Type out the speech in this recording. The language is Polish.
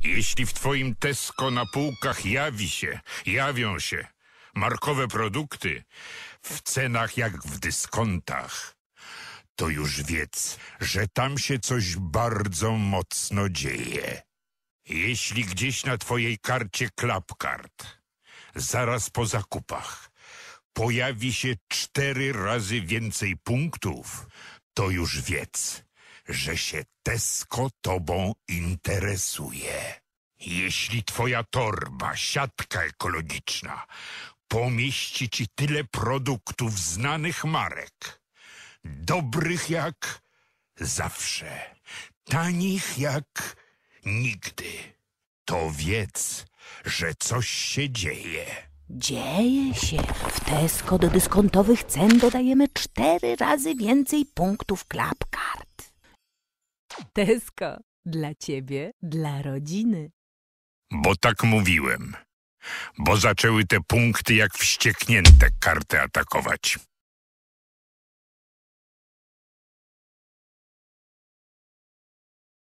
Jeśli w twoim Tesco na półkach jawi się, jawią się markowe produkty w cenach jak w dyskontach, to już wiedz, że tam się coś bardzo mocno dzieje. Jeśli gdzieś na twojej karcie klapkart, zaraz po zakupach, pojawi się cztery razy więcej punktów, to już wiedz, że się Tesco tobą interesuje. Jeśli twoja torba, siatka ekologiczna, pomieści ci tyle produktów znanych marek, dobrych jak zawsze, tanich jak nigdy, to wiedz, że coś się dzieje. Dzieje się. W Tesco do dyskontowych cen dodajemy cztery razy więcej punktów klapkar. Tesco. Dla ciebie, dla rodziny. Bo tak mówiłem. Bo zaczęły te punkty jak wścieknięte karty atakować.